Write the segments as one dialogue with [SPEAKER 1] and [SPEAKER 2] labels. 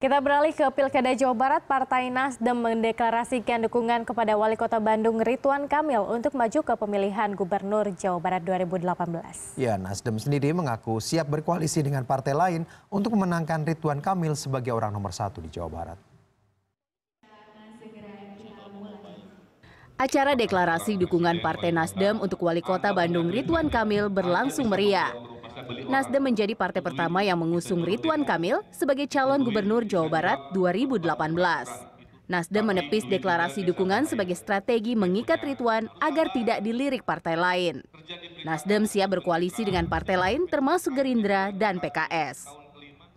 [SPEAKER 1] Kita beralih ke Pilkada Jawa Barat, Partai Nasdem mendeklarasikan dukungan kepada Wali Kota Bandung Ridwan Kamil untuk maju ke pemilihan Gubernur Jawa Barat 2018.
[SPEAKER 2] Ya, Nasdem sendiri mengaku siap berkoalisi dengan partai lain untuk memenangkan Ridwan Kamil sebagai orang nomor satu di Jawa Barat.
[SPEAKER 1] Acara deklarasi dukungan Partai Nasdem untuk Wali Kota Bandung Ridwan Kamil berlangsung meriah. Nasdem menjadi partai pertama yang mengusung Ridwan Kamil sebagai calon gubernur Jawa Barat 2018. Nasdem menepis deklarasi dukungan sebagai strategi mengikat Ridwan agar tidak dilirik partai lain. Nasdem siap berkoalisi dengan partai lain termasuk Gerindra dan PKS.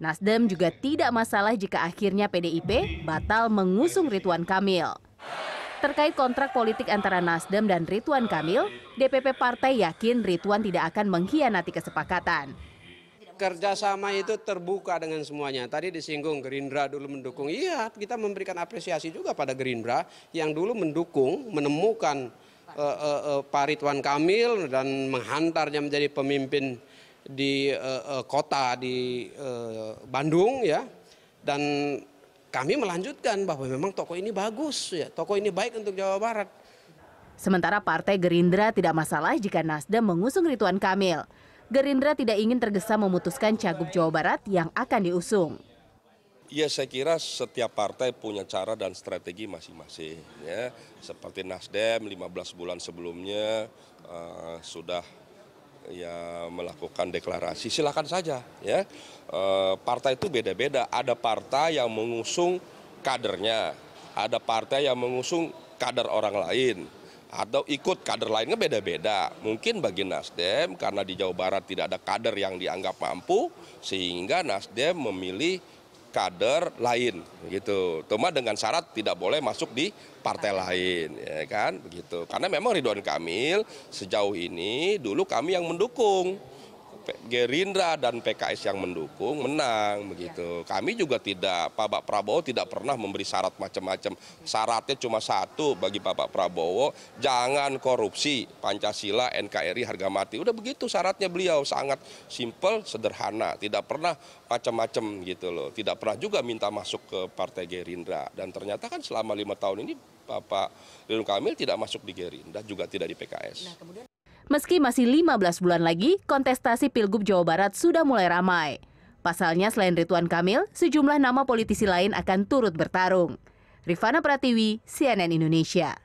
[SPEAKER 1] Nasdem juga tidak masalah jika akhirnya PDIP batal mengusung Ridwan Kamil. Terkait kontrak politik antara Nasdem dan Ridwan Kamil, DPP Partai yakin Ridwan tidak akan mengkhianati kesepakatan.
[SPEAKER 2] Kerjasama itu terbuka dengan semuanya. Tadi disinggung Gerindra dulu mendukung. Iya, kita memberikan apresiasi juga pada Gerindra yang dulu mendukung, menemukan uh, uh, uh, Pak Ridwan Kamil dan menghantarnya menjadi pemimpin di uh, uh, kota di uh, Bandung ya. Dan kami melanjutkan bahwa memang toko ini bagus ya, toko ini baik untuk Jawa Barat.
[SPEAKER 1] Sementara Partai Gerindra tidak masalah jika Nasdem mengusung Rituan Kamil. Gerindra tidak ingin tergesa memutuskan cagup Jawa Barat yang akan diusung.
[SPEAKER 3] Ya saya kira setiap partai punya cara dan strategi masing-masing. Ya. Seperti Nasdem 15 bulan sebelumnya uh, sudah ya melakukan deklarasi silahkan saja ya e, partai itu beda-beda ada partai yang mengusung kadernya ada partai yang mengusung kader orang lain atau ikut kader lainnya beda-beda. Mungkin bagi Nasdem karena di Jawa Barat tidak ada kader yang dianggap mampu sehingga Nasdem memilih kader lain gitu. Cuma dengan syarat tidak boleh masuk di partai lain ya kan begitu. Karena memang Ridwan Kamil sejauh ini dulu kami yang mendukung Gerindra dan PKS yang mendukung menang iya. begitu. Ya. Kami juga tidak Pak Prabowo tidak pernah memberi syarat macam-macam. Syaratnya cuma satu bagi Bapak Prabowo, jangan korupsi Pancasila, NKRI harga mati. Udah begitu syaratnya beliau sangat simpel, sederhana, tidak pernah macam-macam gitu loh. Tidak pernah juga minta masuk ke Partai Gerindra dan ternyata kan selama lima tahun ini Bapak Ridwan Kamil tidak masuk di Gerindra juga tidak di PKS. Nah, kemudian...
[SPEAKER 1] Meski masih 15 bulan lagi, kontestasi Pilgub Jawa Barat sudah mulai ramai. Pasalnya selain Ridwan Kamil, sejumlah nama politisi lain akan turut bertarung. Rifana Pratiwi, CNN Indonesia.